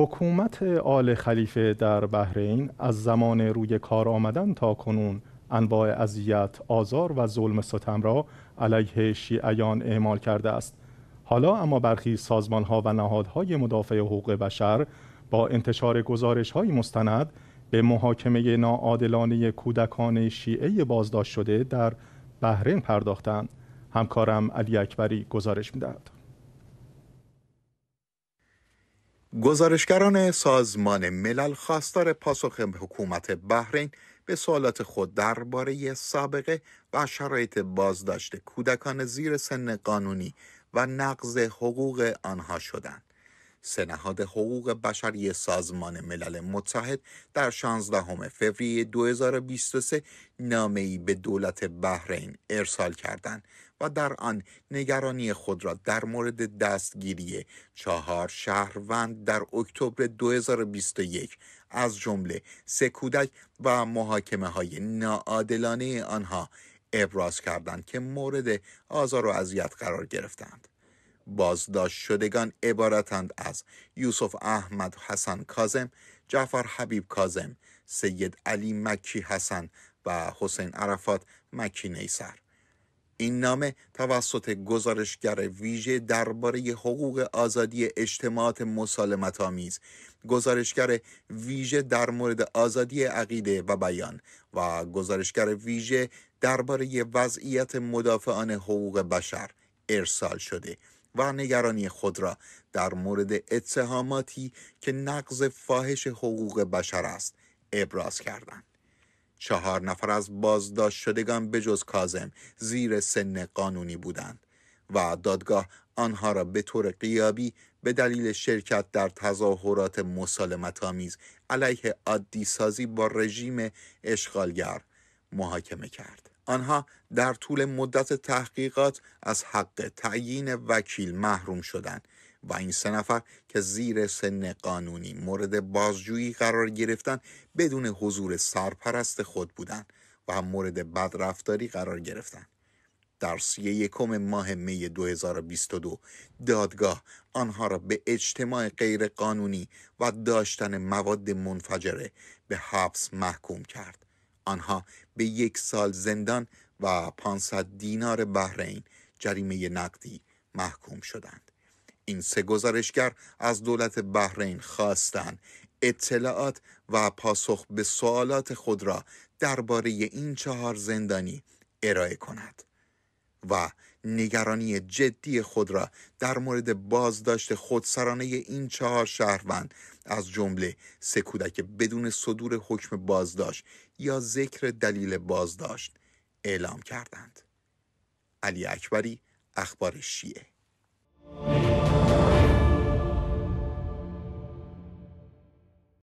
حکومت آل خلیفه در بحرین از زمان روی کار آمدن تا کنون انواع اذیت، آزار و ظلم ستم را علیه شیعیان اعمال کرده است. حالا اما برخی سازمان ها و نهادهای مدافع حقوق بشر با انتشار گزارش های مستند به محاکمه ناعادلانه کودکان شیعه بازداشت شده در بحرین پرداختند. همکارم علی اکبری گزارش میدهد. گزارشگران سازمان ملل خواستار پاسخ حکومت بحرین به سوالات خود درباره سابقه و شرایط بازداشت کودکان زیر سن قانونی و نقض حقوق آنها شدند. سنهاد حقوق بشری سازمان ملل متحد در 16 فوریه 2023 نامه‌ای به دولت بحرین ارسال کردند و در آن نگرانی خود را در مورد دستگیری چهار شهروند در اکتبر 2021 از جمله سه کودک و محاکمه های ناعادلانه آنها ابراز کردند که مورد آزار و اذیت قرار گرفتند. بازداشت شدگان عبارتند از یوسف احمد حسن کازم، جعفر حبیب کازم، سید علی مکی حسن و حسین عرفات مکی نیسر. این نامه توسط گزارشگر ویژه درباره حقوق آزادی اجتماعات مسالمت آمیز گزارشگر ویژه در مورد آزادی عقیده و بیان و گزارشگر ویژه درباره وضعیت مدافعان حقوق بشر ارسال شده و نگرانی خود را در مورد اتهاماتی که نقض فاحش حقوق بشر است ابراز کردند چهار نفر از بازداشت شدگان به جز کازم زیر سن قانونی بودند و دادگاه آنها را به طور قیابی به دلیل شرکت در تظاهرات مسالمت آمیز علیه عادی با رژیم اشغالگر محاکمه کرد. آنها در طول مدت تحقیقات از حق تعیین وکیل محروم شدند و این سه نفر که زیر سن قانونی مورد بازجویی قرار گرفتن بدون حضور سرپرست خود بودند و هم مورد بدرفتاری قرار گرفتند. در سی یکم ماه می 2022 دادگاه آنها را به اجتماع غیرقانونی و داشتن مواد منفجره به حبس محکوم کرد. آنها به یک سال زندان و 500 دینار بحرین جریمه نقدی محکوم شدند. این سه گزارشگر از دولت بحرین خواستند اطلاعات و پاسخ به سوالات خود را درباره این چهار زندانی ارائه کند و نگرانی جدی خود را در مورد بازداشت خودسرانه این چهار شهروند از جمله سه کودک بدون صدور حکم بازداشت یا ذکر دلیل بازداشت اعلام کردند علی اکبری اخبار شیعه